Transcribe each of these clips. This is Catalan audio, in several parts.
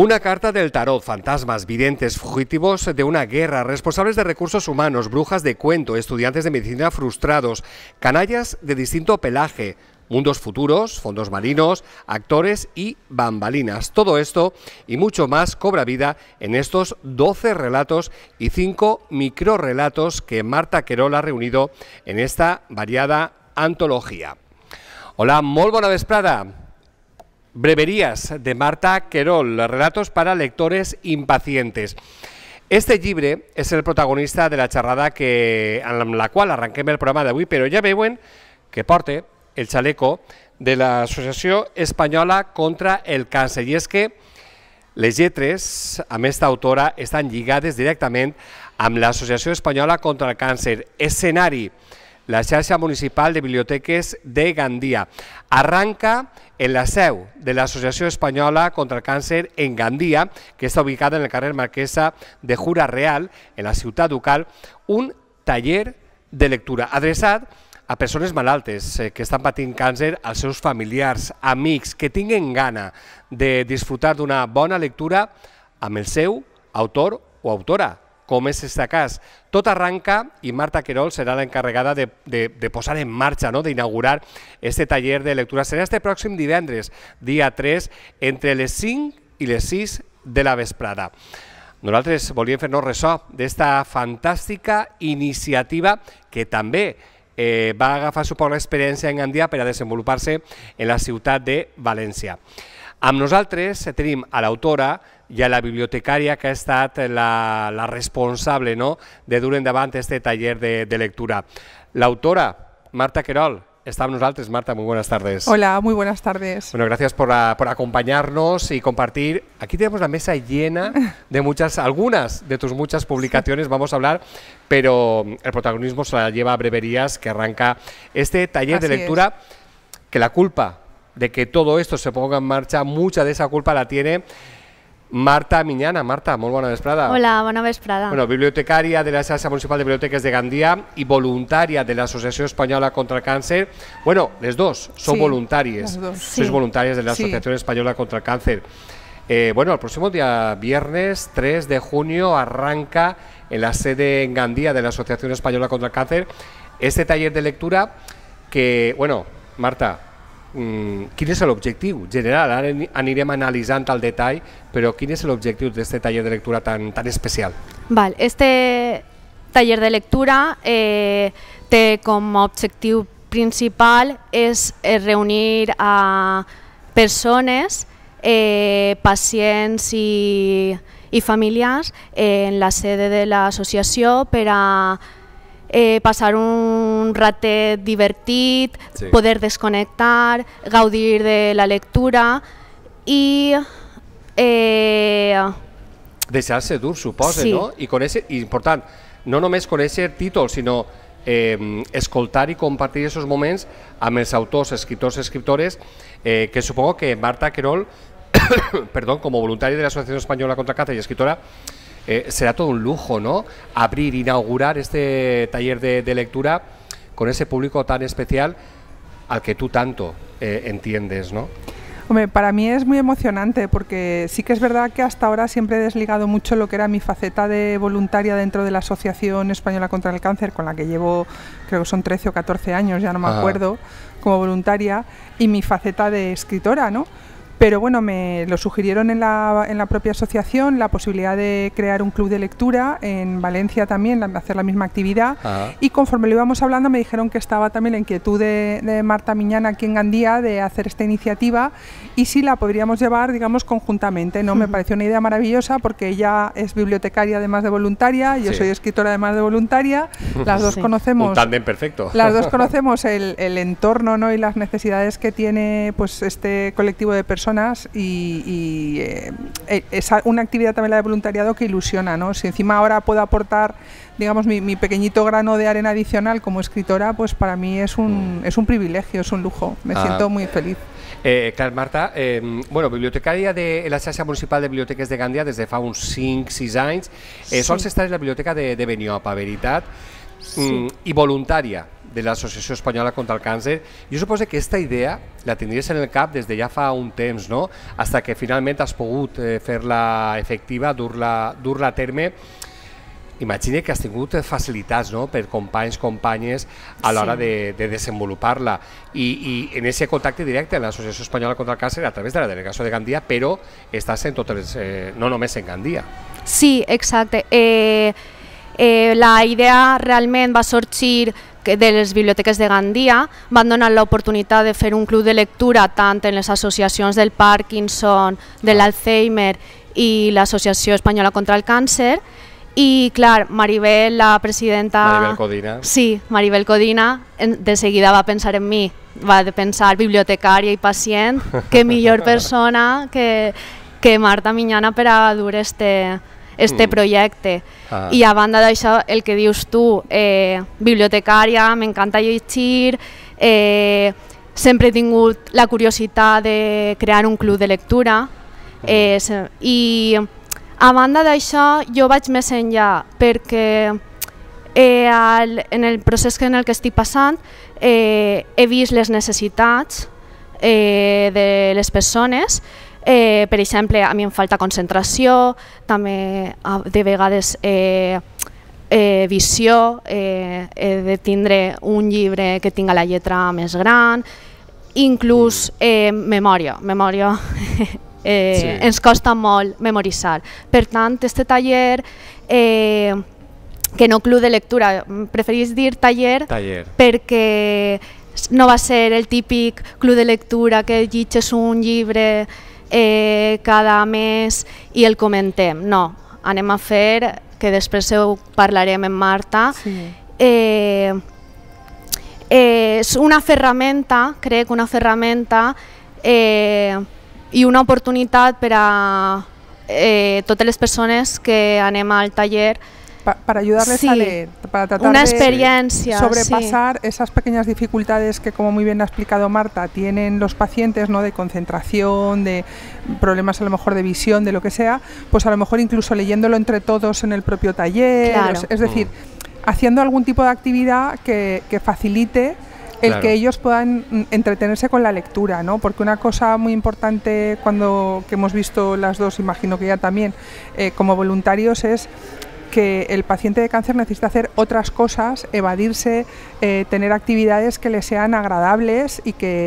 Una carta del tarot, fantasmas, videntes, fugitivos de una guerra, responsables de recursos humanos, brujas de cuento, estudiantes de medicina frustrados, canallas de distinto pelaje, mundos futuros, fondos marinos, actores y bambalinas. Todo esto y mucho más cobra vida en estos 12 relatos y 5 microrelatos que Marta Querol ha reunido en esta variada antología. Hola, muy buena vesprada. Breverías de Marta Querol, relatos para lectores impacientes. Este libre es el protagonista de la charrada que, en la cual arranquéme el programa de hoy, pero ya veuen que porte el chaleco de la Asociación Española contra el Cáncer. Y es que les lletres a esta autora están ligadas directamente a la Asociación Española contra el Cáncer escenario. escenari la xarxa municipal de biblioteques de Gandia. Arranca en la seu de l'Associació Espanyola contra el Càncer en Gandia, que està ubicada en el carrer Marquesa de Jura Real, en la ciutat ducal, un taller de lectura adreçat a persones malaltes eh, que estan patint càncer, als seus familiars, amics, que tinguen gana de disfrutar d'una bona lectura amb el seu autor o autora com és aquest cas. Tot arranca i Marta Querol serà l'encarregada de, de, de posar en marxa, no? d'inaugurar este taller de lectura. Serà este pròxim divendres, dia 3, entre les 5 i les 6 de la vesprada. Nosaltres volíem fer-nos ressò d'esta fantàstica iniciativa que també eh, va agafar, suposo, l'experiència en Gandia per a desenvolupar-se en la ciutat de València. Amb nosaltres tenemos a la autora y a la bibliotecaria que ha estado la, responsable no? de dur endavant este taller de, lectura. La autora, Marta Querol, está con nosotros. Marta, muy buenas tardes. Hola, muy buenas tardes. Bueno, gracias por, acompañarnos y compartir. Aquí tenemos la mesa llena de muchas, algunas de tus muchas publicaciones, vamos a hablar, pero el protagonismo se la lleva a Breverías, que arranca este taller de lectura, que la culpa de que todo esto se ponga en marcha, mucha de esa culpa la tiene Marta Miñana. Marta, muy buena vesprada. Hola, buena Bueno, bibliotecaria de la Asamblea Municipal de Bibliotecas de Gandía... ...y voluntaria de la Asociación Española contra el Cáncer... Bueno, les dos, son voluntarias... voluntarias Sois eh, de la Asociación Española contra el Cáncer. bueno, el próximo día viernes 3 de junio arranca en la sede en Gandía de la Asociación Española contra el Cáncer este taller de lectura que, bueno, Marta, Mm, quin és l'objectiu general? Ara anirem analitzant al detall, però quin és l'objectiu d'aquest taller de lectura tan, tan especial? Val, este taller de lectura eh, té com a objectiu principal és eh, reunir a persones, eh, pacients i, i familiars eh, en la sede de l'associació per a Eh, pasar un ratet divertit, poder desconectar, gaudir de la lectura y... Eh, desearse dur, suposa, no? Y con ese, y important, no només con ese título eh, escoltar y compartir esos momentos amb els autors, escritores escritores eh, que supongo que Marta Querol, perdón, como voluntaria de la Asociación Española contra Cáncer y escritora, eh, será todo un lujo, ¿no? Abrir, inaugurar este taller de, lectura con ese público tan especial al que tú tanto eh, entiendes, ¿no? Hombre, para mí es muy emocionante porque sí que es verdad que hasta ahora siempre he desligado mucho lo que era mi faceta de voluntaria dentro de la Asociación Española contra el Cáncer, con la que llevo creo que son 13 o 14 años, ya no me acuerdo, como voluntaria, y mi faceta de escritora, ¿no? Pero bueno, me lo sugirieron en la, propia asociación la posibilidad de crear un club de lectura en Valencia también, hacer la misma actividad. Y conforme lo íbamos hablando, me dijeron que estaba también la inquietud de, Marta Miñana aquí en Gandía de hacer esta iniciativa y si la podríamos llevar, digamos, conjuntamente. ¿no? Me pareció una idea maravillosa porque ella es bibliotecaria además de voluntaria, yo soy escritora además de voluntaria. Las dos conocemos. Un perfecto. Las dos conocemos el, el entorno ¿no? y las necesidades que tiene pues, este colectivo de personas y, eh, e, es una actividad también la de voluntariado que ilusiona, ¿no? Si encima ahora puedo aportar, digamos, mi, pequeñito grano de arena adicional como escritora, pues para mí es un, mm. es un privilegio, es un lujo, me ah. siento muy feliz. claro, eh, Marta, em, bueno, bibliotecaria de la Xarxa Municipal de Bibliotecas de Gandia desde Faun fa Designs, 5, 6 anys. Eh, Sols la biblioteca de, de a veritat? y mm, voluntaria. de l'Associació Espanyola contra el Càncer. Jo suposo que aquesta idea la tindries en el cap des de ja fa un temps, no? Hasta que finalment has pogut eh, fer-la efectiva, dur-la dur a terme. Imagina que has tingut facilitats no? per companys, companyes, a l'hora sí. de, de desenvolupar-la. I, I en aquest contacte directe amb l'Associació Espanyola contra el Càncer a través de la delegació de Gandia, però estàs en totes les, eh, no només en Gandia. Sí, exacte. Eh, eh, la idea realment va sorgir de les biblioteques de Gandia van donar l'oportunitat de fer un club de lectura tant en les associacions del Parkinson, de l'Alzheimer i l'Associació Espanyola contra el Càncer i clar, Maribel, la presidenta... Maribel Codina. Sí, Maribel Codina de seguida va pensar en mi, va de pensar bibliotecària i pacient, que millor persona que, que Marta Minyana per a dur este, este mm. projecte. Ah. I a banda d'això, el que dius tu, eh, bibliotecària, m'encanta llegir, eh, sempre he tingut la curiositat de crear un club de lectura eh, i a banda d'això jo vaig més enllà perquè eh, al, en el procés en el que estic passant eh, he vist les necessitats eh, de les persones Eh, per exemple, a mi em falta concentració, també de vegades eh, eh, visió, eh, eh, de tindre un llibre que tinga la lletra més gran, inclús eh, memòria, memòria eh, sí. ens costa molt memoritzar. Per tant, este taller eh, que no club de lectura, preferís dir taller, taller. perquè no va ser el típic club de lectura que llitges un llibre eh, cada mes i el comentem. No, anem a fer, que després ho parlarem amb Marta, sí. eh, eh, és una ferramenta, crec, una ferramenta eh, i una oportunitat per a eh, totes les persones que anem al taller para ayudarles a leer, para tratar de sobrepasar esas pequeñas dificultades que, como muy bien ha explicado Marta, tienen los pacientes ¿no? de concentración, de problemas a lo mejor de visión, de lo que sea, pues a lo mejor incluso leyéndolo entre todos en el propio taller, es, decir, mm. haciendo algún tipo de actividad que, facilite el que ellos puedan entretenerse con la lectura, ¿no? Porque una cosa muy importante cuando que hemos visto las dos, imagino que ya también, eh, como voluntarios, es que el paciente de cáncer necesita hacer otras cosas, evadirse, eh, tener actividades que le sean agradables y que,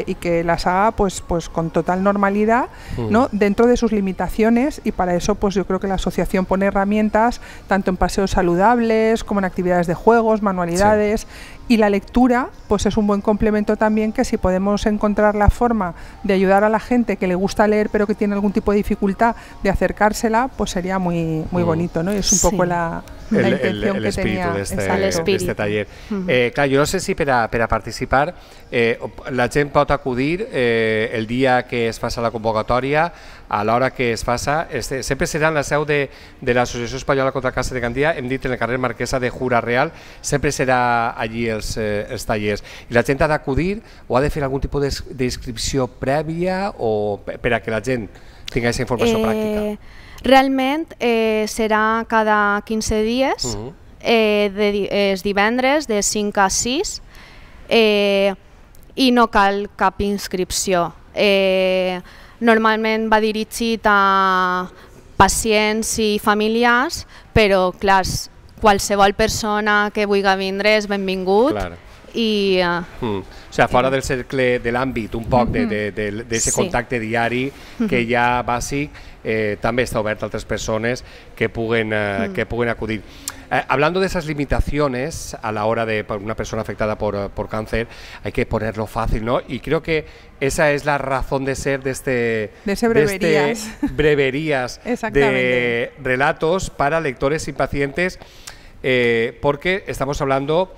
las haga pues, pues con total normalidad, mm. ¿no? Dentro de sus limitaciones y para eso pues yo creo que la asociación pone herramientas tanto en paseos saludables como en actividades de juegos, manualidades y la lectura, pues es un buen complemento también que si podemos encontrar la forma de ayudar a la gente que le gusta leer pero que tiene algún tipo de dificultad de acercársela, pues sería muy, muy mm. bonito, ¿no? es un poco la, el, el, el, espíritu tenia, de este, d'este taller. Uh -huh. eh, clar, jo no sé si per a, per a participar eh, la gent pot acudir eh, el dia que es faça la convocatòria, a l'hora que es faça, este, sempre serà en la seu de, de l'Associació Espanyola contra el Càncer de Gandia, hem dit en el carrer Marquesa de Jura Real, sempre serà allí els, eh, els tallers. I la gent ha d'acudir o ha de fer algun tipus d'inscripció prèvia o per a que la gent tingui aquesta informació eh... pràctica? Realment eh, serà cada 15 dies, uh mhm. -huh. eh, de, és divendres de 5 a 6 eh, i no cal cap inscripció. Eh, normalment va dirigit a pacients i familiars, però clar, qualsevol persona que vulgui vindre és benvingut. Clar i... Uh, mm. O sigui, fora del cercle, de l'àmbit un poc, d'aquest mm-hmm. de, de, de, sí. contacte diari que mm-hmm. hi ha bàsic, Eh, también está abierta a otras personas que pueden eh, mm. acudir. Eh, hablando de esas limitaciones a la hora de una persona afectada por, cáncer, hay que ponerlo fácil, ¿no? Y creo que esa es la razón de ser de este... De ese breverías. De de relatos para lectores y pacientes, porque estamos hablando...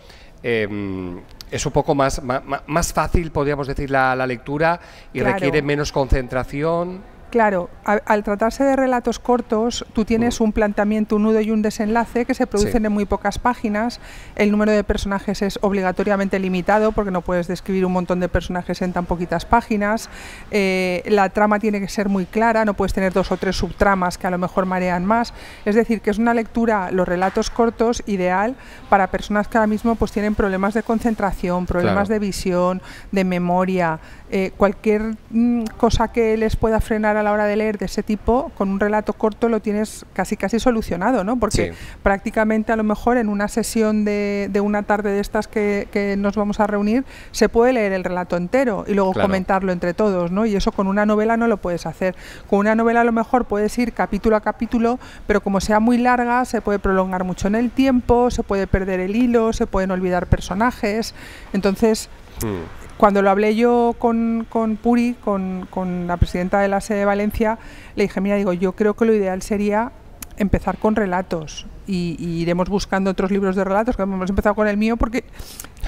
Em, es un poco más, más, fácil, podríamos decir, la, la lectura y requiere menos concentración. Claro, al tratarse de relatos cortos, tú tienes mm. un planteamiento, un nudo y un desenlace que se producen en muy pocas páginas. El número de personajes es obligatoriamente limitado porque no puedes describir un montón de personajes en tan poquitas páginas. Eh, la trama tiene que ser muy clara, no puedes tener dos o tres subtramas que a lo mejor marean más. Es decir, que es una lectura, los relatos cortos, ideal para personas que ahora mismo pues, tienen problemas de concentración, problemas de visión, de memoria, eh, cualquier mm, cosa que les pueda frenar a a la hora de leer de ese tipo, con un relato corto lo tienes casi casi solucionado, ¿no? Porque prácticamente a lo mejor en una sesión de, una tarde de estas que, nos vamos a reunir, se puede leer el relato entero y luego comentarlo entre todos, ¿no? Y eso con una novela no lo puedes hacer. Con una novela a lo mejor puedes ir capítulo a capítulo, pero como sea muy larga, se puede prolongar mucho en el tiempo, se puede perder el hilo, se pueden olvidar personajes. Entonces, hmm. Cuando lo hablé yo con, con Puri, con, con, la presidenta de la sede de Valencia, le dije, mira, digo, yo creo que lo ideal sería empezar con relatos y, iremos buscando otros libros de relatos, que hemos empezado con el mío porque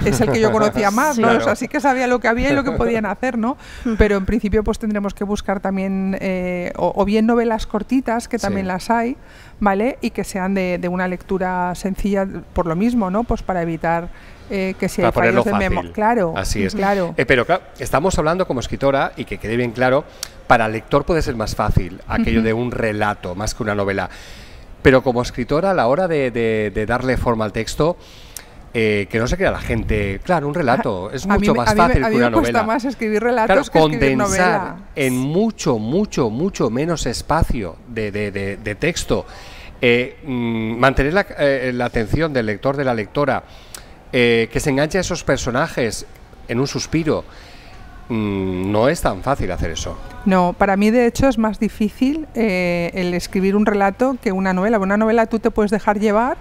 es el que yo conocía más, ¿no? que sabía lo que había y lo que podían hacer, ¿no? Pero en principio pues tendremos que buscar también eh, o, bien novelas cortitas, que también las hay, ¿vale? Y que sean de, una lectura sencilla por lo mismo, ¿no? Pues para evitar eh, que si para hay fallos de memoria. Claro, así es. Claro. Eh, pero claro, estamos hablando como escritora y que quede bien claro para el lector puede ser más fácil aquello de un relato más que una novela. Pero como escritora, a la hora de, darle forma al texto, eh, que no se crea la gente. Claro, un ah, relato es mucho más fácil que una novela. A mí me cuesta más escribir relatos condensar en mucho, mucho, mucho menos espacio de, texto, eh, mm, mantener la, eh, la, atención del lector, de la lectora, que se enganche a esos personajes en un suspiro. Mm, no es tan fácil hacer eso. No, para mí de hecho es más difícil eh, el escribir un relato que una novela. Una novela tú te puedes dejar llevar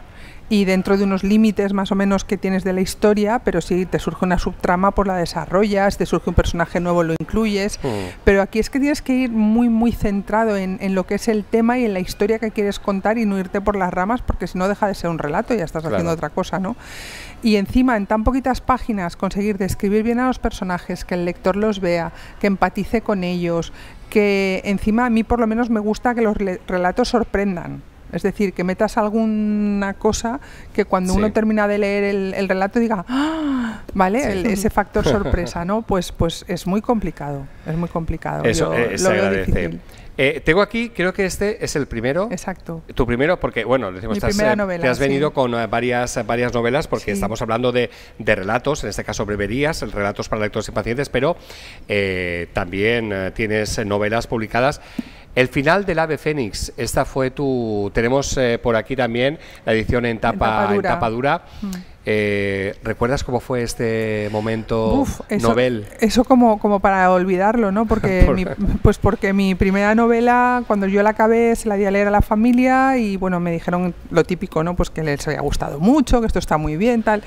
y dentro de unos límites más o menos que tienes de la historia, pero si te surge una subtrama, pues la desarrollas, te surge un personaje nuevo, lo incluyes. Mm. Pero aquí es que tienes que ir muy, muy centrado en, lo que es el tema y en la historia que quieres contar y no irte por las ramas, porque si no deja de ser un relato y ya estás haciendo otra cosa, ¿no? y encima en tan poquitas páginas conseguir describir bien a los personajes, que el lector los vea, que empatice con ellos, que encima a mí por lo menos me gusta que los relatos sorprendan. Es decir, que metas alguna cosa que cuando uno termina de leer el, relato diga, ah", ¿vale? ese factor sorpresa, ¿no? Pues, pues es muy complicado, es muy complicado. Eso Yo, lo veo Difícil. Eh, tengo aquí, creo que este es el primero. Exacto. Tu primero, porque, bueno, decimos, estás, eh, te has venido con eh, varias, varias novelas, porque estamos hablando de, relatos, en este caso breverías, relatos para lectores y pacientes, pero también tienes novelas publicadas. El final del ave fénix, esta fue tu... Tenemos por aquí también la edición en tapa, en tapa dura. Mm. Eh, ¿Recuerdas cómo fue este momento novel? Eso como, como para olvidarlo, ¿no? Porque mi, pues porque mi primera novela, cuando yo la acabé, se la di a leer a la familia y bueno, me dijeron lo típico, ¿no? Pues que les había gustado mucho, que esto está muy bien, tal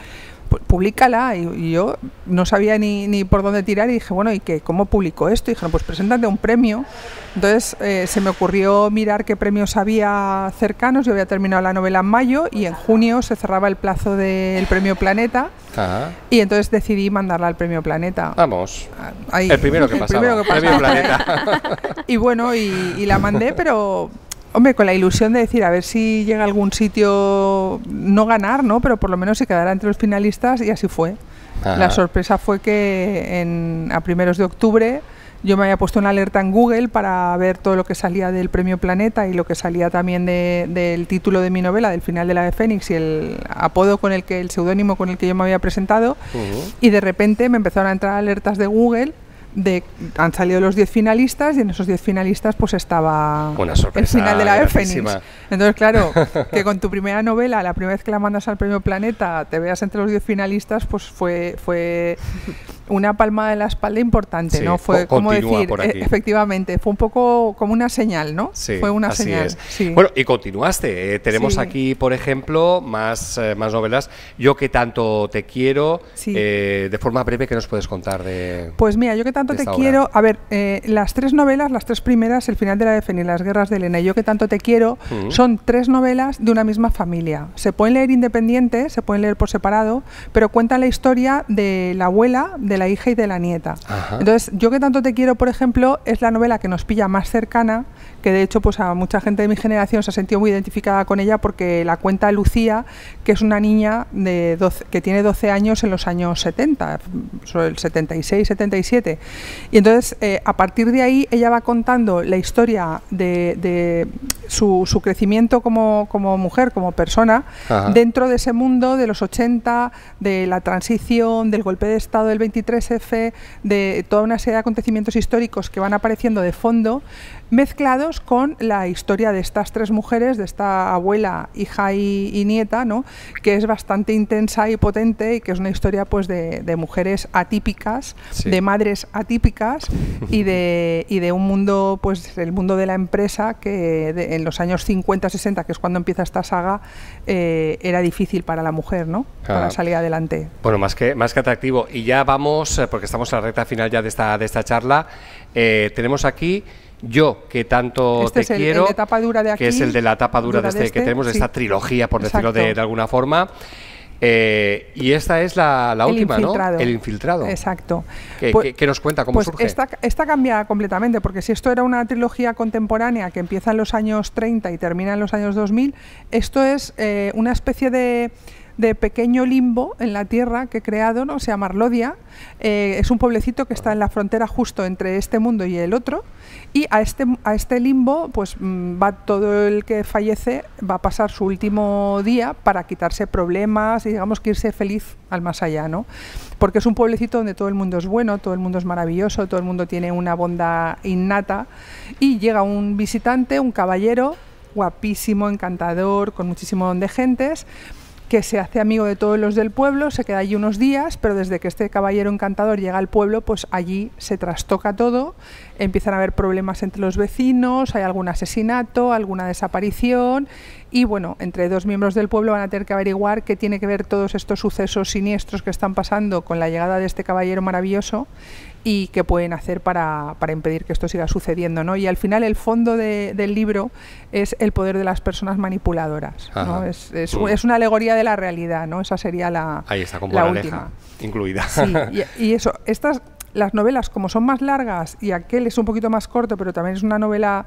públicala y, yo no sabía ni, por dónde tirar y dije, bueno, ¿y qué? ¿Cómo publico esto? Y dijeron, pues preséntate un premio. Entonces eh, se me ocurrió mirar qué premios había cercanos, yo había terminado la novela en mayo y en junio se cerraba el plazo del premio Planeta ah. y entonces decidí mandarla al premio Planeta. Vamos. el primero que pasaba. Premio Planeta. y bueno, y la mandé, pero Hombre, con la ilusión de decir, a ver si llega a algún sitio, no ganar, ¿no? Pero por lo menos se quedará entre los finalistas y así fue. La sorpresa fue que en, a primeros de octubre yo me había puesto una alerta en Google para ver todo lo que salía del Premio Planeta y lo que salía también del título de mi novela, del final de la de Fénix y el apodo con el que, el seudónimo con el que yo me había presentado. Y de repente me empezaron a entrar alertas de Google han salido los 10 finalistas y en esos 10 finalistas pues estaba el final de la ave Entonces, claro, que con tu primera novela, la primera vez que la mandas al Premio Planeta, te veas entre los 10 finalistas, pues fue fue una palma de la espalda importante, ¿no? Fue como decir, e- efectivamente, fue un poco como una señal, ¿no? Sí, fue una señal. Bueno, y continuaste. Eh, tenemos aquí, por ejemplo, más, eh, más novelas. Yo que tanto te quiero, eh, de forma breve, ¿qué nos puedes contar de Pues mira, yo que tanto te quiero, a ver, las tres novelas, las tres primeras, El final de la defensa y Las guerras de Elena y Yo que tanto te quiero, mm. son tres novelas de una misma familia. Se pueden leer independientes, se pueden leer por separado, pero cuentan la historia de la abuela, de la hija y de la nieta. Entonces, Yo que tanto te quiero, por ejemplo, es la novela que nos pilla más cercana, que de hecho pues a mucha gente de mi generación se ha sentido muy identificada con ella porque la cuenta Lucía, que es una niña de que tiene 12 años en los años 70, sobre el 76, 77. Y entonces, eh, a partir de ahí, ella va contando la historia de, su, crecimiento como, mujer, como persona, dentro de ese mundo de los 80, de la transición, del golpe de Estado del 23, de toda una serie de acontecimientos históricos que van apareciendo de fondo, mezclados con la historia de estas tres mujeres, de esta abuela, hija y, nieta, ¿no? que es bastante intensa y potente y que es una historia pues, de, mujeres atípicas, de madres atípicas y de, y de un mundo, pues el mundo de la empresa que en los años 50-60, que es cuando empieza esta saga, eh, era difícil para la mujer ¿no? para ah. salir adelante. Bueno, más que, más que atractivo. Y ya vamos, eh, porque estamos a la recta final ya de esta, de esta charla, eh, tenemos aquí... Yo, que tanto este te es el, quiero, dura de aquí, que es el de la tapa dura, este, que este, tenemos, esta trilogía, por decirlo de, alguna forma. Eh, y esta es la, la última, el infiltrado. ¿no? El infiltrado. Exacto. Pues ¿Qué, nos cuenta? ¿Cómo pues surge? Esta, cambia completamente, porque si esto era una trilogía contemporánea que empieza en los años 30 y termina en los años 2000, esto es eh, una especie de de pequeño limbo en la tierra que he creado, ¿no? llama sea, eh, es un pueblecito que está en la frontera justo entre este mundo y el otro, y a este, a este limbo pues mm, va todo el que fallece, va a pasar su último día para quitarse problemas y digamos que irse feliz al más allá, ¿no? Porque es un pueblecito donde todo el mundo es bueno, todo el mundo es maravilloso, todo el mundo tiene una bondad innata y llega un visitante, un caballero guapísimo, encantador, con muchísimo don de gentes que se hace amigo de todos los del pueblo, se queda allí unos días, pero desde que este caballero encantador llega al pueblo, pues allí se trastoca todo, empiezan a haber problemas entre los vecinos, hay algún asesinato, alguna desaparición, y bueno, entre dos miembros del pueblo van a tener que averiguar qué tiene que ver todos estos sucesos siniestros que están pasando con la llegada de este caballero maravilloso y qué pueden hacer para, impedir que esto siga sucediendo. ¿no? Y al final el fondo del libro es el poder de las personas manipuladoras. ¿no? Es, una alegoría de la realidad, ¿no? esa sería la, Ahí está, la última. incluida. Sí, y, eso, estas, las novelas como son más largas y aquel es un poquito más corto, pero también es una novela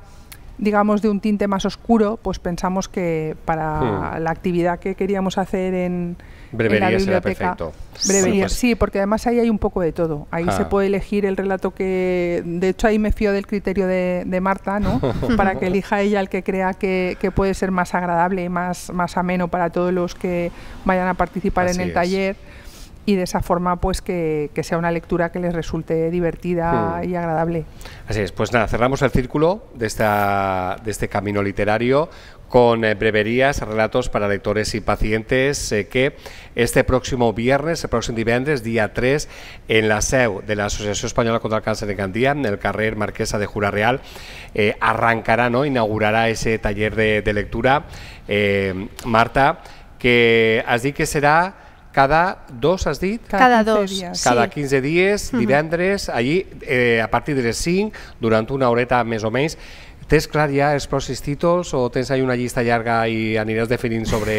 digamos, de un tinte más oscuro, pues pensamos que para hmm. la actividad que queríamos hacer en, Brevería en perfecto. Brevería, pues sí, porque además ahí hay un poco de todo. Ahí se ah. puede elegir el relato que. De hecho, ahí me fío del criterio de, Marta, ¿no? para que elija ella el que crea que, puede ser más agradable más, más ameno para todos los que vayan a participar en el taller y de esa forma pues que, que, sea una lectura que les resulte divertida hmm. y agradable. Así es, pues nada, cerramos el círculo de, esta, de este camino literario con eh, breverías, relatos para lectores y pacientes eh, que este próximo viernes, el próximo divendres, día 3, en la SEU de la Asociación Española contra el Cáncer de Gandía, en el carrer Marquesa de Jura Real, eh, arrancará, ¿no? inaugurará ese taller de, lectura. Marta, que así que será cada dos, has dicho... Cada, dos. días, Cada 15 días, divendres, allí, a partir de las 5, durante una horeta mes o mes. Tens clar ja els pròxims títols o tens ahí una llista llarga i aniràs definint sobre...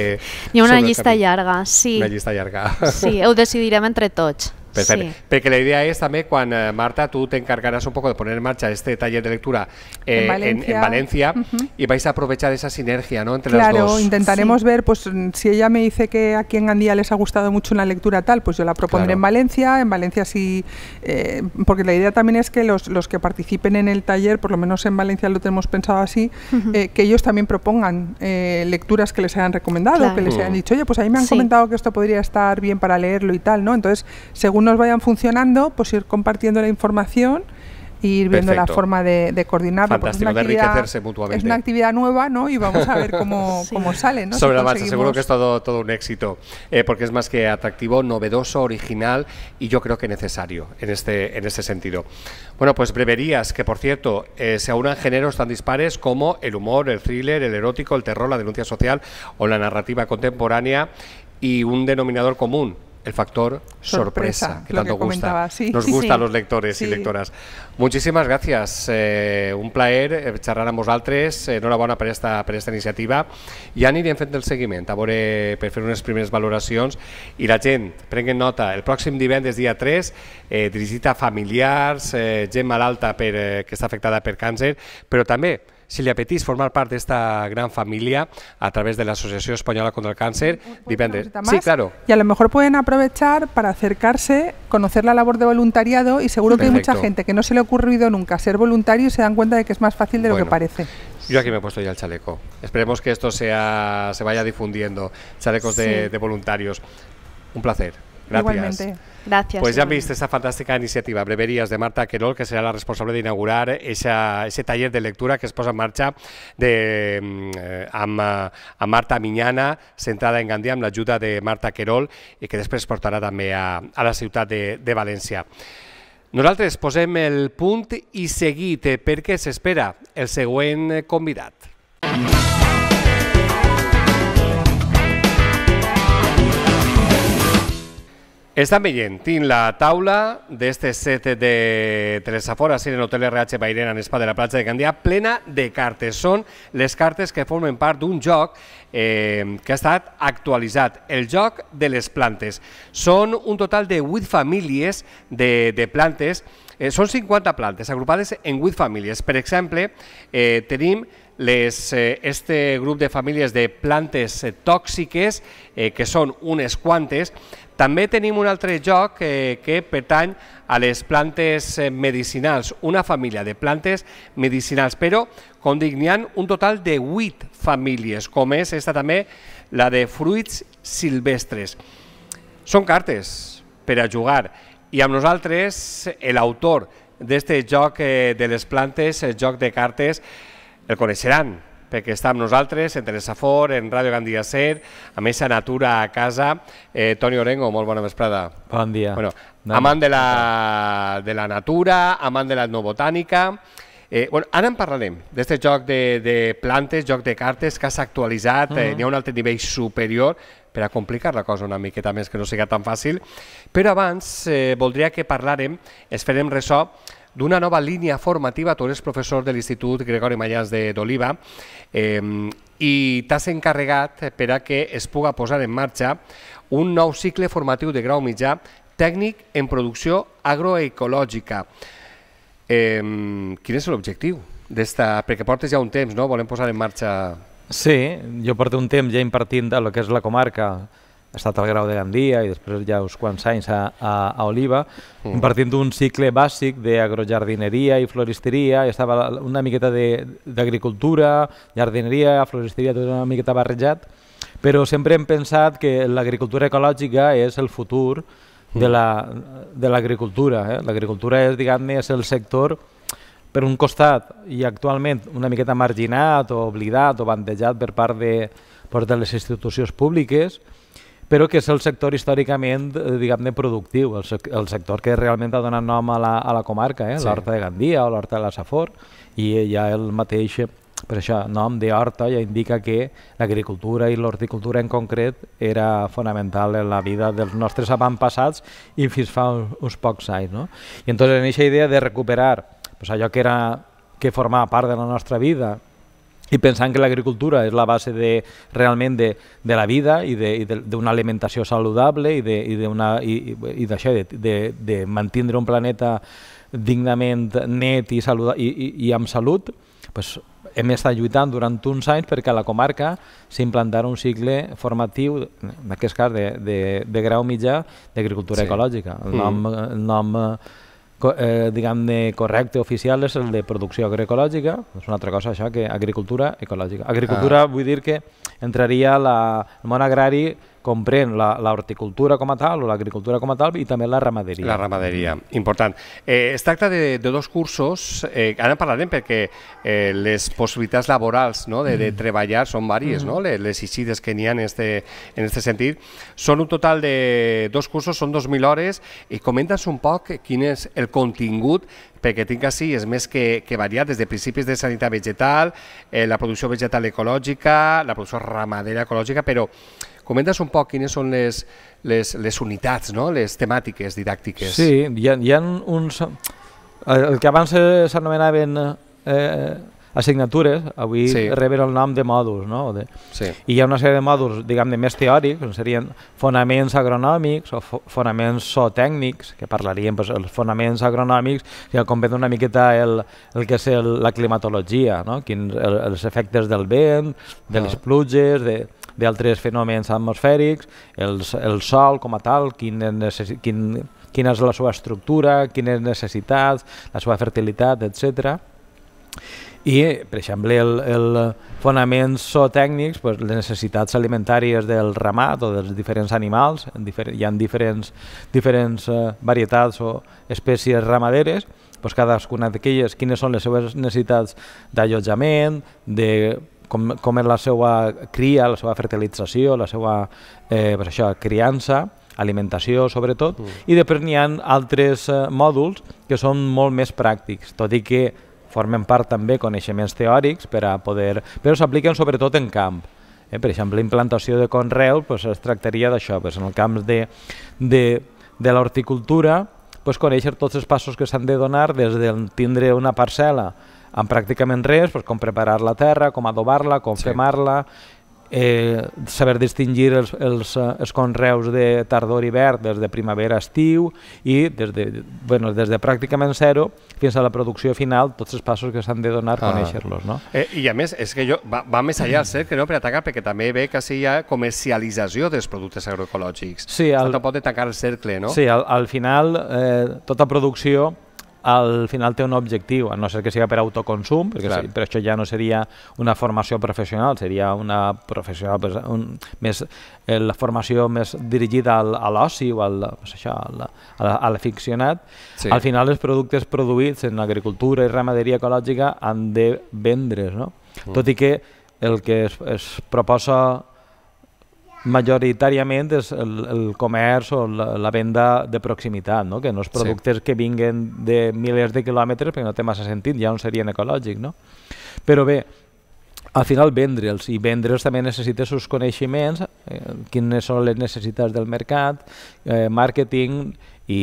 Hi ha una llista llarga, sí. Una llista llarga. Sí, ho decidirem entre tots. pero que la idea es también Juan eh, Marta, tú te encargarás un poco de poner en marcha este taller de lectura eh, en Valencia, y vais a aprovechar esa sinergia ¿no? entre los dos. Claro, intentaremos ver, pues si ella me dice que aquí en Andía les ha gustado mucho una lectura tal, pues yo la propondré en Valencia, en Valencia sí, eh, porque la idea también es que los, que participen en el taller, por lo menos en Valencia lo tenemos pensado así, que ellos también propongan lecturas que les hayan recomendado, que les hayan dicho, oye, pues ahí me han comentado que esto podría estar bien para leerlo y tal, ¿no? Entonces, según nos vayan funcionando, pues ir compartiendo la información e ir viendo la forma de, coordinar. coordinarlo. Fantástico, de enriquecerse mutuamente. Es una actividad nueva, ¿no? Y vamos a ver cómo, sale, ¿no? Sobre la base seguro que es todo, todo un éxito, eh, porque es más que atractivo, novedoso, original y yo creo que necesario en este, en este sentido. Bueno, pues breverías, que por cierto, eh, se aunan géneros tan dispares como el humor, el thriller, el erótico, el terror, la denuncia social o la narrativa contemporánea y un denominador común, el factor sorpresa, sorpresa que tanto que gusta. Sí. Nos gusta sí. a los lectores sí. y lectoras. Muchísimas gracias. Eh, un plaer xerrar eh, amb vosaltres. Eh, enhorabona per esta, per esta iniciativa. I ja anirem fent el seguiment, a veure, per fer unes primeres valoracions. I la gent, prenguen nota, el pròxim divendres, dia 3, eh, dirigit a familiars, eh, gent malalta per, eh, que està afectada per càncer, però també Si le apetís formar parte de esta gran familia a través de la Asociación Española contra el Cáncer, depende. claro. Y a lo mejor pueden aprovechar para acercarse, conocer la labor de voluntariado y seguro que hay mucha gente que no se le ha ocurrido nunca ser voluntario y se dan cuenta de que es más fácil de lo que parece. Yo aquí me he puesto ya el chaleco. Esperemos que esto sea, se vaya difundiendo. Chalecos de voluntarios. Un placer. Gracias. Igualmente. Gracias. Pues ya viste esta fantástica iniciativa, Breverías de Marta Querol, que será la responsable de inaugurar esa, ese taller de lectura que es posa en marcha de, mm, eh, amb, eh, a Marta Miñana, centrada en Gandia, amb l'ajuda de Marta Querol, i que després portarà també a, a la ciutat de, de València. Nosaltres posem el punt i seguit eh, perquè s'espera el següent convidat. Mm Estan veient, tinc la taula d'este set de si en l'hotel RH Bairena en l'espai de la platja de Gandia plena de cartes. Són les cartes que formen part d'un joc eh, que ha estat actualitzat, el joc de les plantes. Són un total de 8 famílies de, de plantes, eh, són 50 plantes agrupades en 8 famílies. Per exemple, eh, tenim les, eh, este grup de famílies de plantes eh, tòxiques, eh, que són unes quantes. També tenim un altre joc eh, que pertany a les plantes eh, medicinals, una família de plantes medicinals, però com dic, n'hi ha un total de 8 famílies, com és esta també la de fruits silvestres. Són cartes per a jugar i amb nosaltres eh, l'autor d'aquest joc eh, de les plantes, el joc de cartes, el coneixeran, perquè està amb nosaltres, en Safor, en Ràdio Gandia Ser, a més a Natura a casa. Eh, Toni Orengo, molt bona vesprada. Bon dia. Bueno, no, amant de la, de la natura, amant de l'etnobotànica... Eh, bueno, ara en parlarem, d'aquest joc de, de plantes, joc de cartes que s'ha actualitzat, uh -huh. eh, mhm. n'hi ha un altre nivell superior, per a complicar la cosa una miqueta més, que no siga tan fàcil. Però abans eh, voldria que parlàrem, es farem ressò d'una nova línia formativa. Tu eres professor de l'Institut Gregori Mallàs d'Oliva eh, i t'has encarregat per a que es puga posar en marxa un nou cicle formatiu de grau mitjà tècnic en producció agroecològica. Eh, quin és l'objectiu? Perquè portes ja un temps, no? Volem posar en marxa... Sí, jo porto un temps ja impartint de lo que és la comarca ha estat al grau de Gandia i després ja uns quants anys a, a, a Oliva, mm. partint d'un cicle bàsic d'agrojardineria i floristeria, i estava una miqueta d'agricultura, jardineria, floristeria, tot una miqueta barrejat, però sempre hem pensat que l'agricultura ecològica és el futur de l'agricultura. La, de eh? L'agricultura és, diguem-ne, és el sector per un costat i actualment una miqueta marginat o oblidat o bandejat per part de, per de les institucions públiques, però que és el sector històricament eh, diguem-ne productiu, el, el sector que realment ha donat nom a la, a la comarca, eh? sí. l'Horta de Gandia o l'Horta de la Safor, i ja el mateix per això, nom de horta ja indica que l'agricultura i l'horticultura en concret era fonamental en la vida dels nostres avantpassats i fins fa uns, uns pocs anys. No? I entonces en aquesta idea de recuperar pues, allò que, era, que formava part de la nostra vida i pensant que l'agricultura és la base de, realment de, de la vida i d'una alimentació saludable i d'això, i, i, i de, de, de mantindre un planeta dignament net i, saluda, i, i, i amb salut, pues, hem estat lluitant durant uns anys perquè a la comarca s'implantara un cicle formatiu, en aquest cas de, de, de grau mitjà, d'agricultura sí. ecològica. El mm. nom, mm. el nom eh, diguem de correcte, oficial, és el de producció agroecològica. És una altra cosa, això, que agricultura ecològica. Agricultura ah. vull dir que entraria la, el món agrari comprèn l'horticultura com a tal o l'agricultura com a tal i també la ramaderia. La ramaderia, important. Eh, es tracta de, de dos cursos, eh, ara en parlarem perquè eh, les possibilitats laborals no, de, de mm. treballar són diverses, mm -hmm. no? les, les eixides que n'hi ha en este, en este sentit. Són un total de dos cursos, són 2.000 hores, i eh, comenta'ns un poc quin és el contingut perquè tinc així és més que, que variat, des de principis de sanitat vegetal, eh, la producció vegetal ecològica, la producció ramadera ecològica, però Comenta's un poc quines són les, les, les unitats, no? les temàtiques didàctiques. Sí, hi ha, hi ha uns... El que abans s'anomenaven eh, assignatures, avui sí. reben el nom de mòduls. No? De, sí. I hi ha una sèrie de mòduls, diguem, de més teòrics, serien fonaments agronòmics o fonaments zootècnics, que parlaríem, doncs, els fonaments agronòmics, que comprèn una miqueta el, el que és el, la climatologia, no? Quins, el, els efectes del vent, de ah. les pluges, de, d'altres fenòmens atmosfèrics, els, el sol com a tal, quin, quin, quina és la seva estructura, quines necessitats, la seva fertilitat, etc. I, per exemple, el, el fonaments zootècnics, pues, les necessitats alimentàries del ramat o dels diferents animals, en difer hi ha diferents, diferents eh, varietats o espècies ramaderes, pues, cadascuna d'aquelles, quines són les seves necessitats d'allotjament, de com, com és la seva cria, la seva fertilització, la seva eh, pues això, criança, alimentació sobretot, mm. i després n'hi ha altres eh, mòduls que són molt més pràctics, tot i que formen part també coneixements teòrics per a poder... però s'apliquen sobretot en camp. Eh? Per exemple, implantació de conreu pues, es tractaria d'això, pues, en el camp de, de, de l'horticultura, pues, conèixer tots els passos que s'han de donar des de tindre una parcel·la amb pràcticament res, doncs com preparar la terra, com adobar-la, com sí. femar-la, eh, saber distingir els, els, eh, els conreus de tardor i verd des de primavera a estiu i des de, bueno, des de pràcticament zero fins a la producció final, tots els passos que s'han de donar a ah. conèixer-los. No? Eh, I a més, és que jo, va, va més allà el cercle no, per atacar, perquè també ve que hi ha comercialització dels productes agroecològics. Sí, al, Això pot atacar el cercle, no? Sí, al, al final eh, tota producció al final té un objectiu, a no ser que sigui per autoconsum, perquè sí, per això ja no seria una formació professional, seria una professional un, més, eh, la formació més dirigida al, a l'oci o al, pues això, al, a l'aficionat. Sí. Al final els productes produïts en agricultura i ramaderia ecològica han de vendre's, no? Mm. Tot i que el que es, es proposa majoritàriament és el, el comerç o la, la venda de proximitat, no? que no és productes sí. que vinguen de milers de quilòmetres perquè no té massa sentit, ja no serien ecològic. No? Però bé, al final vendre'ls i vendre'ls també necessita els seus coneixements, eh, quines són les necessitats del mercat, eh, màrqueting i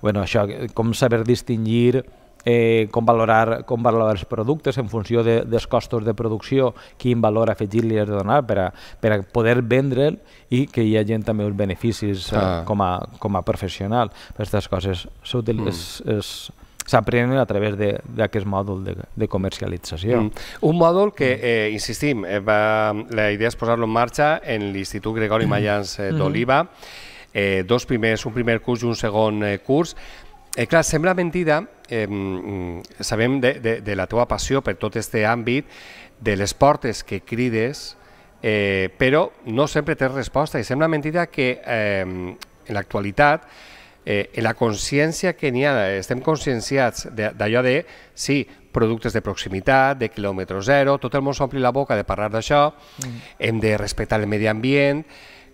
bueno, això, com saber distingir eh, com, valorar, com valorar els productes en funció de, dels costos de producció, quin valor afegit li has de donar per a, per a poder vendre'l i que hi hagi també uns beneficis eh, ah. eh, com, a, com a professional. Aquestes coses mm. s'aprenen mm. a través d'aquest mòdul de, de comercialització. Mm. Un mòdul que, eh, insistim, eh, va, la idea és posar-lo en marxa en l'Institut Gregori Mayans eh, mm-hmm. d'Oliva, eh, dos primers, un primer curs i un segon eh, curs. Eh, clar, sembla mentida, eh, sabem de, de, de la teva passió per tot aquest àmbit, de les portes que crides, eh, però no sempre tens resposta i sembla mentida que eh, en l'actualitat eh, en la consciència que n'hi ha, estem conscienciats d'allò de, sí, productes de proximitat, de quilòmetre zero, tot el món s'ompli la boca de parlar d'això, mm. hem de respectar el medi ambient...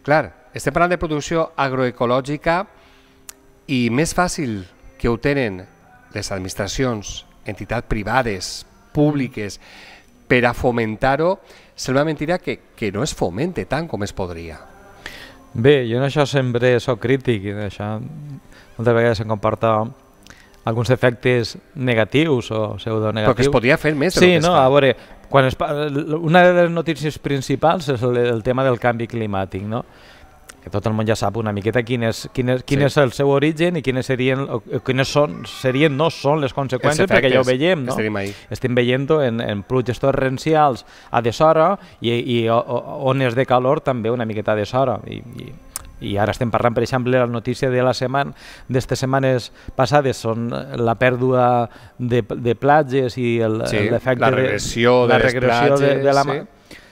Clar, estem parlant de producció agroecològica i més fàcil que ho tenen les administracions, entitats privades, públiques, per a fomentar-ho, sembla mentira que, que no es fomente tant com es podria. Bé, jo en això sempre soc crític i això moltes vegades se'n comporta alguns efectes negatius o pseudonegatius. Però que es podria fer més. Sí, no, a veure, quan es, una de les notícies principals és el, el tema del canvi climàtic, no? que tot el món ja sap una miqueta quin és, quin és, quin sí. és el seu origen i quines serien, o, quines són, serien, no són les conseqüències, perquè ja ho veiem, no? Estem, veient en, en pluges torrencials a deshora i, i ones de calor també una miqueta a deshora. I, i, i ara estem parlant, per exemple, la notícia de la setmana, d'estes setmanes passades són la pèrdua de, de platges i l'efecte sí, la regressió de, de, la regressió de, platges, de, de la mà. Sí.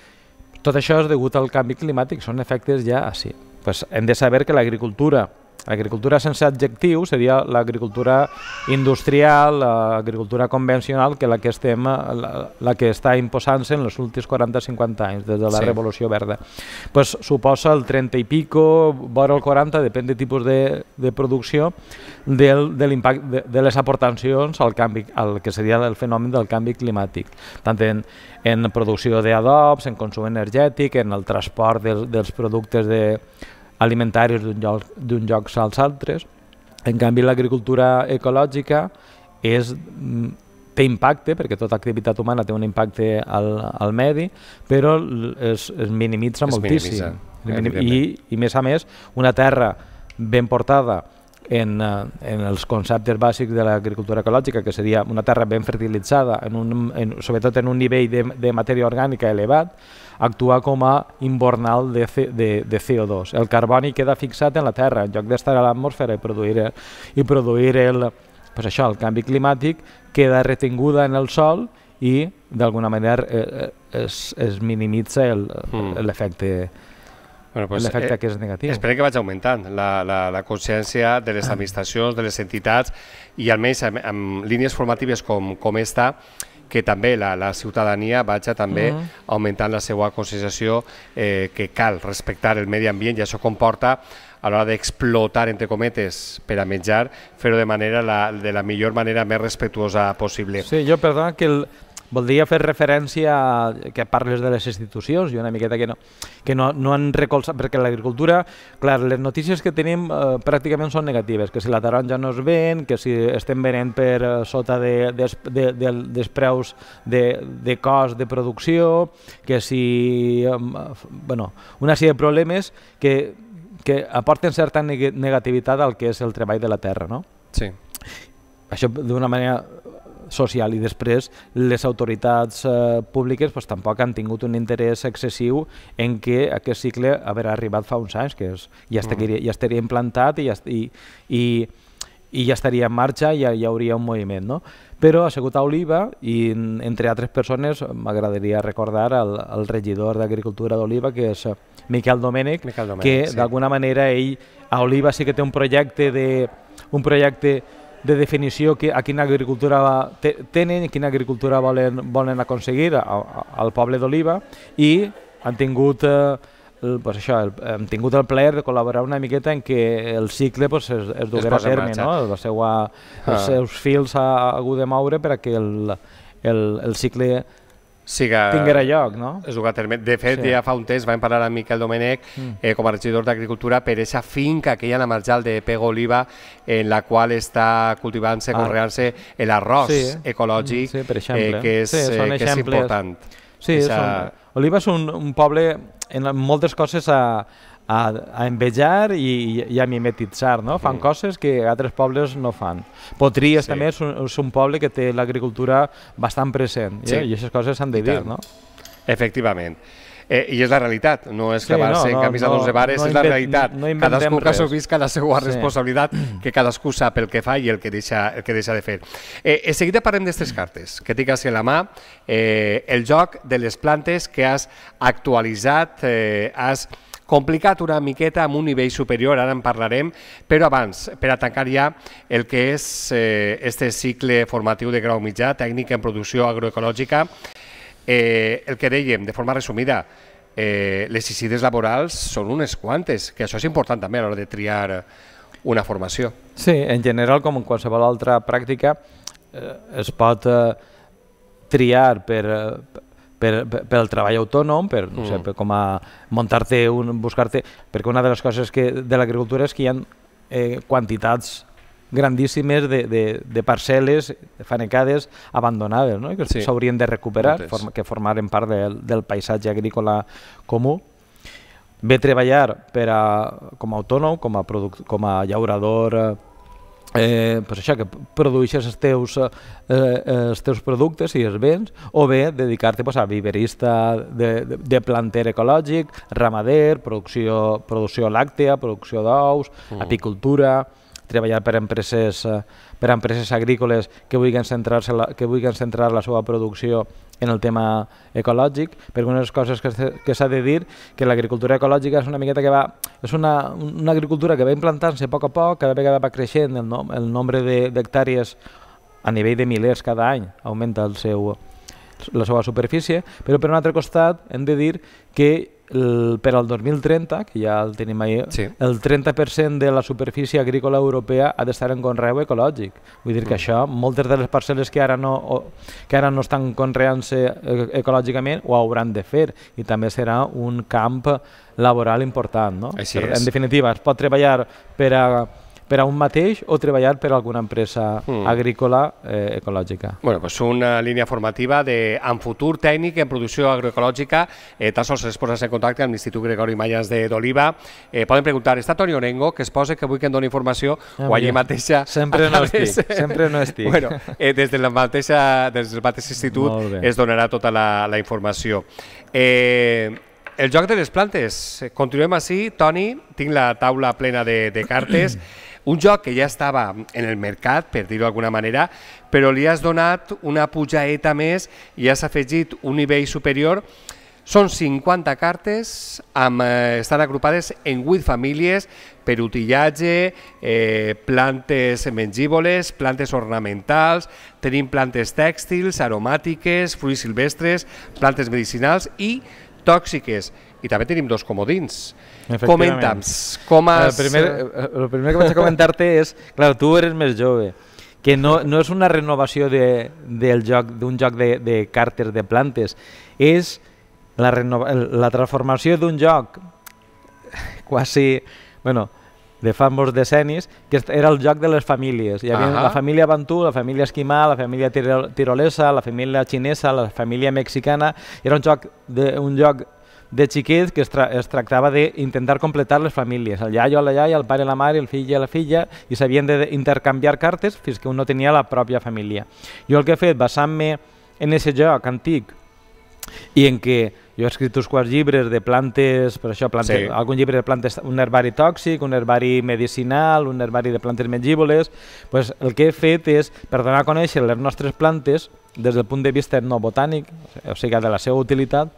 Tot això és degut al canvi climàtic, són efectes ja així. Ah, sí pues hem de saber que l'agricultura Agricultura sense adjectiu seria l'agricultura industrial, l'agricultura convencional, que la que, estem, la, la que està imposant-se en els últims 40-50 anys, des de la sí. Revolució Verda. Pues, suposa el 30 i pico, vora el 40, depèn de tipus de, de producció, del, de, de, de les aportacions al canvi, al que seria el fenomen del canvi climàtic, tant en, en producció d'adobs, en consum energètic, en el transport de, dels productes de, alimentaris d'un lloc, lloc als altres. En canvi, l'agricultura ecològica és, mm, té impacte, perquè tota activitat humana té un impacte al, al medi, però es, es minimitza es moltíssim. Minimitza, I, I, més a més, una terra ben portada en, eh, en els conceptes bàsics de l'agricultura ecològica, que seria una terra ben fertilitzada, en un, en, sobretot en un nivell de, de matèria orgànica elevat, actua com a invernal de, C, de, de CO2. El carboni queda fixat en la Terra, en lloc d'estar a l'atmosfera i produir, i produir el, pues això, el canvi climàtic, queda retinguda en el sol i d'alguna manera eh, eh es, es minimitza mm. l'efecte mm Bueno, pues, l'efecte eh, que és negatiu. Esperem que vagi augmentant la, la, la consciència de les ah. administracions, de les entitats i almenys amb, amb línies formatives com, com esta, que també la, la ciutadania vagi també uh mm-hmm. -huh. augmentant la seva conscienciació eh, que cal respectar el medi ambient i això comporta a l'hora d'explotar, entre cometes, per a menjar, fer-ho de, manera la, de la millor manera més respectuosa possible. Sí, jo, perdona, que el, voldria fer referència a que parles de les institucions, i una miqueta que no, que no, no han recolzat, perquè l'agricultura, clar, les notícies que tenim eh, pràcticament són negatives, que si la taronja no es ven, que si estem venent per eh, sota de, de, de, de, dels preus de, de cost de producció, que si... Eh, bueno, una sèrie de problemes que, que aporten certa negativitat al que és el treball de la terra, no? Sí. Això d'una manera social i després les autoritats eh, públiques pues, tampoc han tingut un interès excessiu en que aquest cicle haver arribat fa uns anys, que és, ja, mm. estaria, ja estaria implantat i, i, i i ja estaria en marxa i ja hi hauria un moviment. No? Però ha sigut a Oliva i, entre altres persones, m'agradaria recordar el, el regidor d'Agricultura d'Oliva, que és eh, Miquel Domènech, Miquel Domènech que sí. d'alguna manera ell a Oliva sí que té un projecte de, un projecte de definició que, a quina agricultura tenen, quina agricultura volen, volen aconseguir al poble d'Oliva i han tingut eh, el, pues això, el, hem tingut el plaer de col·laborar una miqueta en que el cicle pues, es, es duguera a terme, no? La seua, ah. els seus fils ha, ha hagut de moure perquè el, el, el cicle sí que tinguera lloc, no? Es duga a terme. De fet, sí. ja fa un temps vam parlar amb Miquel Domenech mm. eh, com a regidor d'Agricultura per aquesta finca que hi ha a la marjal de Pego Oliva en la qual està cultivant-se, ah. conreant-se l'arròs sí. ecològic sí, per exemple. eh, que, és, sí, eh, que és important. Sí, és un... Oliva és un, un poble en moltes coses a, a, a envejar i, i a mimetitzar, no? Fan sí. coses que altres pobles no fan. Potries sí. també és un, és un poble que té l'agricultura bastant present eh? sí. eh? i aquestes coses s'han de dir, no? Efectivament. Eh, I és la realitat, no és que se sí, no, en camisa no, de bares, no és la realitat. No, no cadascú que s'ho visca la seva sí. responsabilitat, que cadascú sap el que fa i el que deixa, el que deixa de fer. Eh, en seguida parlem d'aquestes cartes que tinc a la mà, eh, el joc de les plantes que has actualitzat, eh, has complicat una miqueta amb un nivell superior, ara en parlarem, però abans, per a tancar ja el que és eh, este cicle formatiu de grau mitjà, tècnica en producció agroecològica, eh, el que dèiem, de forma resumida, eh, les suicides laborals són unes quantes, que això és important també a l'hora de triar una formació. Sí, en general, com en qualsevol altra pràctica, eh, es pot eh, triar per, eh, per, per, pel treball autònom, per, no mm. sé, per com a muntar-te, buscar-te... Perquè una de les coses que, de l'agricultura és que hi ha eh, quantitats grandíssimes de, de, de parcel·les fanecades abandonades, no? que s'haurien sí. de recuperar, Moltes. form, que formaren part del, del paisatge agrícola comú. Ve treballar per a, com a autònom, com a, product, com a llaurador, eh, pues això, que produeixes els teus, eh, eh els teus productes i els béns, o bé dedicar-te pues, a viverista de, de, de planter ecològic, ramader, producció, producció làctea, producció d'ous, mm. apicultura, treballar per empreses, eh, per empreses agrícoles que vulguin centrar, la, que vulguin centrar la seva producció en el tema ecològic, perquè una de les coses que s'ha de dir que l'agricultura ecològica és una miqueta que va, és una, una agricultura que va implantant-se a poc a poc, cada vegada va creixent el, nom, el nombre d'hectàrees a nivell de milers cada any, augmenta el seu, la seva superfície, però per un altre costat hem de dir que el, per al 2030, que ja el tenim ahí, sí. el 30% de la superfície agrícola europea ha d'estar en conreu ecològic. Vull dir que mm. això, moltes de les parcel·les que ara no, o, que ara no estan conreant-se eh, ecològicament ho hauran de fer i també serà un camp laboral important. No? Així és. En definitiva, es pot treballar per a per a un mateix o treballar per a alguna empresa mm. agrícola eh, ecològica. Bueno, pues una línia formativa de, en futur tècnic en producció agroecològica. Eh, tan sols es posa en contacte amb l'Institut Gregori Mayans d'Oliva. Eh, poden preguntar, està Toni Orengo? Que es posa que avui que em doni informació ja, o allà mateixa... Sempre no estic, sempre no estic. bueno, eh, des, de la mateixa, des del mateix institut es donarà tota la, la informació. Eh, el joc de les plantes. Continuem així, Toni. Tinc la taula plena de, de cartes. un joc que ja estava en el mercat, per dir-ho d'alguna manera, però li has donat una pujaeta més i has afegit un nivell superior. Són 50 cartes, amb, eh, estan agrupades en 8 famílies per utillatge, eh, plantes mengívoles, plantes ornamentals, tenim plantes tèxtils, aromàtiques, fruits silvestres, plantes medicinals i tòxiques. I també tenim dos comodins. Comenta'm, com has... El primer, eh, el primer que vaig a comentar-te és, clar, tu eres més jove, que no, no és una renovació de, del joc d'un joc de, de càrters de plantes, és la, renova, la transformació d'un joc quasi... Bueno, de fa molts decenis, que era el joc de les famílies. Hi havia uh -huh. la família Bantú, la família Esquimà, la família tiro tirolesa, la família xinesa, la família mexicana... Era un joc, de, un joc de xiquets que es, tra es tractava d'intentar completar les famílies, el iaio, la iaia, el pare, la mare, el fill i la filla, i s'havien d'intercanviar cartes fins que un no tenia la pròpia família. Jo el que he fet, basant-me en aquest joc antic, i en què jo he escrit uns quants llibres de plantes, per això, plantes, sí. algun llibre de plantes, un herbari tòxic, un herbari medicinal, un herbari de plantes mengívoles, pues el que he fet és, per donar a conèixer les nostres plantes des del punt de vista etnobotànic, o sigui, de la seva utilitat,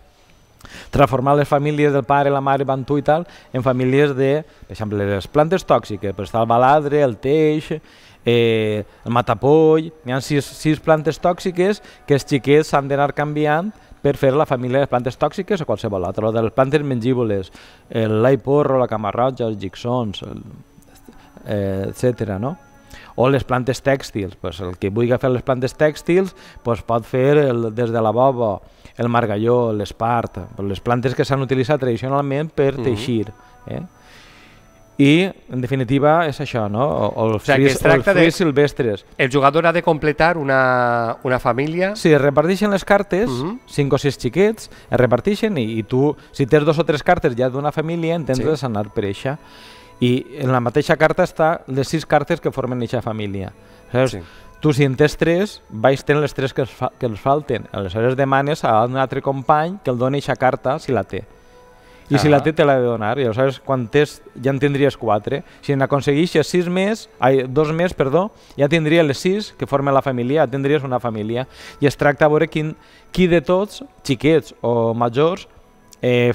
transformar les famílies del pare, la mare, Bantú i tal, en famílies de, per exemple, les plantes tòxiques, per estar el baladre, el teix, eh, el matapoll, hi ha sis, sis plantes tòxiques que els xiquets s'han d'anar canviant per fer la família de plantes tòxiques o qualsevol altra, o de les plantes mengíboles, l'aiporro, la camarroja, els gixons, el, eh, etc. no? o les plantes tèxtils. Pues el que vulgui fer les plantes tèxtils pues pot fer el, des de la boba, el margalló, l'espart, les plantes que s'han utilitzat tradicionalment per mm-hmm. teixir. Uh -huh. eh? i, en definitiva, és això, no? O, o, o sigui, fruits, o de... silvestres. El jugador ha de completar una, una família... Sí, es reparteixen les cartes, mm -hmm. cinc o sis xiquets, es reparteixen i, i tu, si tens dos o tres cartes ja d'una família, intentes sí. anar per això. I en la mateixa carta està les sis cartes que formen aquesta família. Saps? Sí. Tu, si en tens tres, vais tenir les tres que, fa, que els falten. Aleshores demanes a un altre company que el doni aquesta carta, si la té. I ah. si la ah. té, te la de donar. I aleshores, quan tens, ja en tindries quatre. Si aconseguixes sis més, ai, dos més, perdó, ja tindria les sis que formen la família, ja tindries una família. I es tracta de veure quin, qui de tots, xiquets o majors, eh,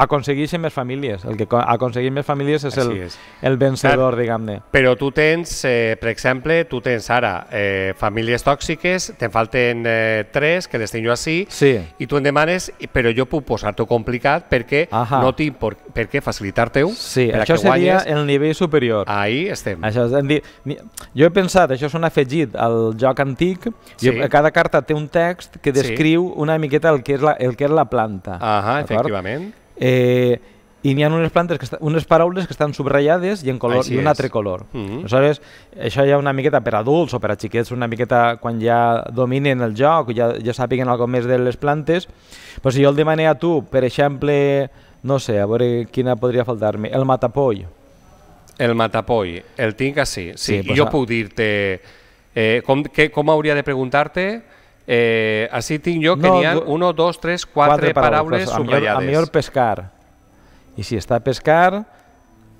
aconsegueixen més famílies. El que aconsegueix més famílies és el, és. el vencedor, diguem-ne. Però tu tens, eh, per exemple, tu tens ara eh, famílies tòxiques, te'n falten eh, tres, que les tinc jo així, sí. i tu em demanes, però jo puc posar-t'ho complicat perquè Aha. no tinc per, per què facilitar-te-ho. Sí, això seria guanyes. el nivell superior. Ahí estem. Això és dir, jo he pensat, això és un afegit al joc antic, sí. jo, cada carta té un text que descriu sí. una miqueta el que és la, el que és la planta. Ahà, efectivament. Eh, i n'hi ha unes plantes que està, unes paraules que estan subratllades i en color Així i un és. altre color. Mm -hmm. Aleshores, això ja una miqueta per adults o per a xiquets, una miqueta quan ja dominen el joc, ja, ja sàpiguen alguna més de les plantes. Però si jo el demané a tu, per exemple, no sé, a veure quina podria faltar-me, el matapoll. El matapoll, el tinc així. Sí, sí pues jo a... puc dir-te... Eh, com, que, com hauria de preguntar-te Eh, així tinc jo que no, n'hi ha 1, 2, 3, 4 paraules subratllades. A millor pescar. I si està a pescar...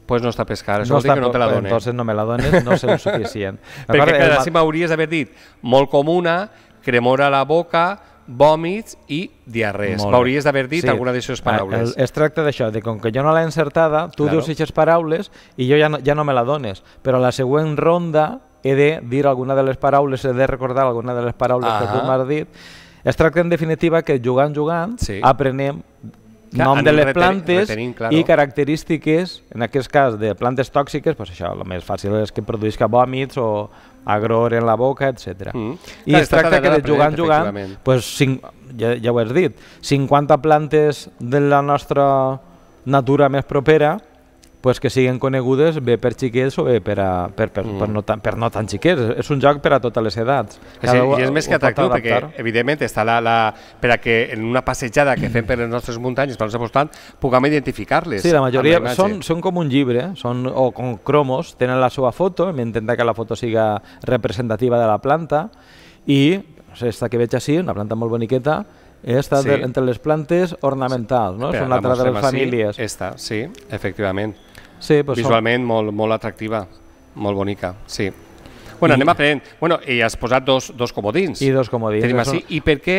Pues no està a pescar, això no vol dir que no te la dones. Entonces no me la dones, no sé el suficient. Perquè clar, si m'hauries d'haver dit molt comuna, cremor a la boca, vòmits i diarrees. M'hauries d'haver dit sí. alguna d'aquestes paraules. El, es tracta d'això, de com que jo no l'he encertada, tu claro. dius aquestes paraules i jo ja no, ja no me la dones, però a la següent ronda he de dir alguna de les paraules, he de recordar alguna de les paraules -huh. que tu m'has dit. Es tracta, en definitiva, que jugant-jugant sí. aprenem Clar, nom de les plantes retenint, claro. i característiques, en aquest cas, de plantes tòxiques, pues això, el més fàcil és que produïsca vòmits o agror en la boca, etc. Mm. I Clar, es tracta que de jugant, jugant, pues, cinc, ja, ja ho has dit, 50 plantes de la nostra natura més propera, pues que siguin conegudes bé per xiquets o bé per, a, per, per, mm. per, no tan, per no tan xiquets. És un joc per a totes les edats. Cada sí, I és més que atractiu perquè, evidentment, està la, la, per a que en una passejada que fem per les nostres muntanyes, per als apostant, puguem identificar-les. Sí, la majoria la són, són com un llibre, són, o com cromos, tenen la seva foto, intentat que la foto siga representativa de la planta, i aquesta que veig així, una planta molt boniqueta, està sí. entre les plantes ornamentals, no? Però, és una altra de les famílies. Sí, esta, sí, efectivament. Sí, però Visualment molt, molt atractiva, molt bonica, sí. Bueno, I... anem aprenent. Bueno, i has posat dos, dos comodins. I dos comodins. Tenim això... I per què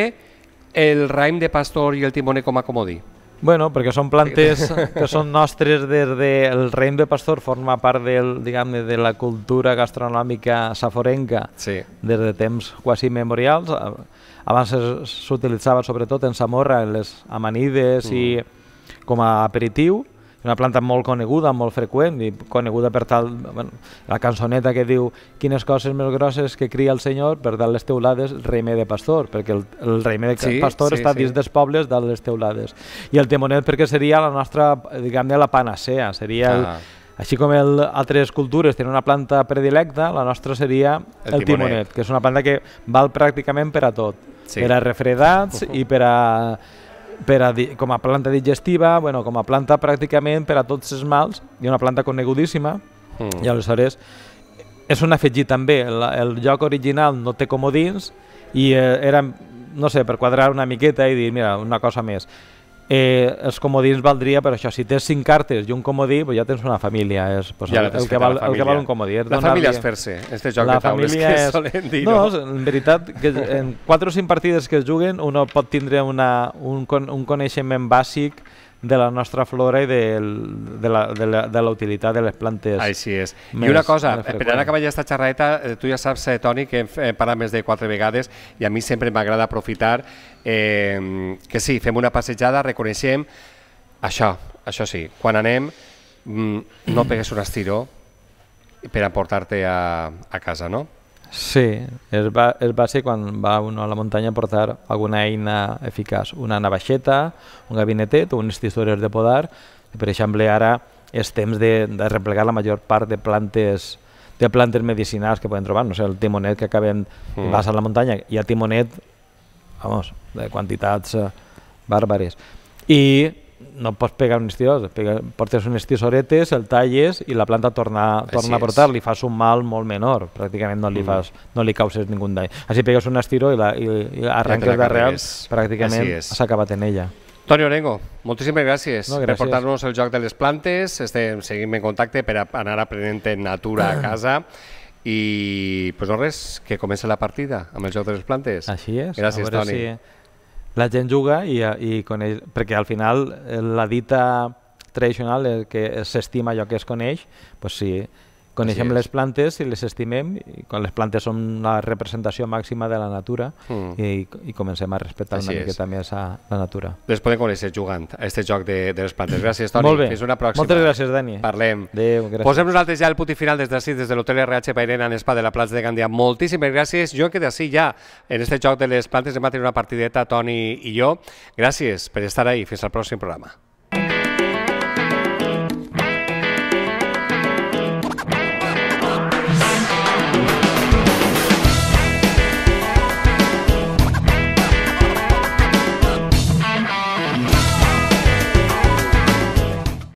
el raïm de pastor i el timoner com a comodí? Bueno, perquè són plantes que són nostres des de... El raïm de pastor forma part del, diguem de la cultura gastronòmica saforenca sí. des de temps quasi memorials. Abans s'utilitzava sobretot en Samorra, en les amanides mm. i com a aperitiu és una planta molt coneguda, molt freqüent, i coneguda per tal, bueno, la cançoneta que diu quines coses més grosses que cria el Senyor, per tal les teulades, reimer de pastor, perquè el, el reimer de sí, pastor sí, està sí. dins dels pobles de les teulades. I el timonet perquè seria la nostra, diguem-ne, la panacea, seria ah. el, així com el, altres cultures tenen una planta predilecta, la nostra seria el, el timonet. timonet, que és una planta que val pràcticament per a tot. Sí. Per a refredats uh -huh. i per a per a, com a planta digestiva, bueno, com a planta pràcticament per a tots els mals, i una planta conegudíssima, mm. i aleshores és un afegit també, el, el joc original no té comodins i eh, era, no sé, per quadrar una miqueta i dir, mira, una cosa més eh, els comodins valdria per això. Si tens cinc cartes i un comodí, pues ja tens una família. És, pues, ja el, el, que val, el que val un comodí. És la família és fer-se, eh? este joc la de taules que és... solen dir. No, en veritat, que en quatre o cinc partides que es juguen, uno pot tindre una, un, un coneixement bàsic de la nostra flora i del, de, la, de, la, de la utilitat de les plantes. Així és. I una cosa, eh, eh, per que acabar aquesta xerraeta, eh, tu ja saps, eh, Toni, que hem parlat més de quatre vegades i a mi sempre m'agrada aprofitar eh, que sí, fem una passejada, reconeixem això, això sí, quan anem mm, no pegues un estiró per emportar-te a, a casa, no? Sí, és, va, és va ser quan va uno a la muntanya a portar alguna eina eficaç, una navaixeta, un gabinetet, uns tisores de podar, i per exemple ara és temps de, de replegar la major part de plantes de plantes medicinals que podem trobar, no sé, el timonet que acabem mm. vas a la muntanya, hi ha timonet, vamos, de quantitats eh, bàrbares. I no pots pegar un estiós, pega, portes un estissoretes, el talles i la planta torna, torna a portar, és. li fas un mal molt menor, pràcticament no li, mm. fas, mm. no li causes ningun dany. Així pegues un estiró i, la, i, i arrenques d'arrel, pràcticament s'ha acabat en ella. Toni Orengo, moltíssimes gràcies, no, gràcies. per portar-nos el joc de les plantes, estem seguim en contacte per anar aprenent en natura a ah. casa i pues no res, que comença la partida amb el joc de les plantes. Així és. Gràcies, Toni. Si la gent juga i, i coneix, perquè al final eh, la dita tradicional el que s'estima allò que es coneix, doncs sí, Coneixem les plantes i les estimem, i quan les plantes són la representació màxima de la natura mm. i, i comencem a respectar Així una miqueta més a la natura. Les podem conèixer jugant a aquest joc de, de les plantes. Gràcies, Toni. Molt bé. Fins una pròxima. Moltes gràcies, Dani. Parlem. Adéu, gràcies. Posem nosaltres ja el punt final des d'ací, des de l'hotel RH Pairena en Espa de la plaça de Gandia. Moltíssimes gràcies. Jo que d'ací ja, en aquest joc de les plantes, hem va tenir una partideta, Toni i jo. Gràcies per estar ahí. Fins al pròxim programa.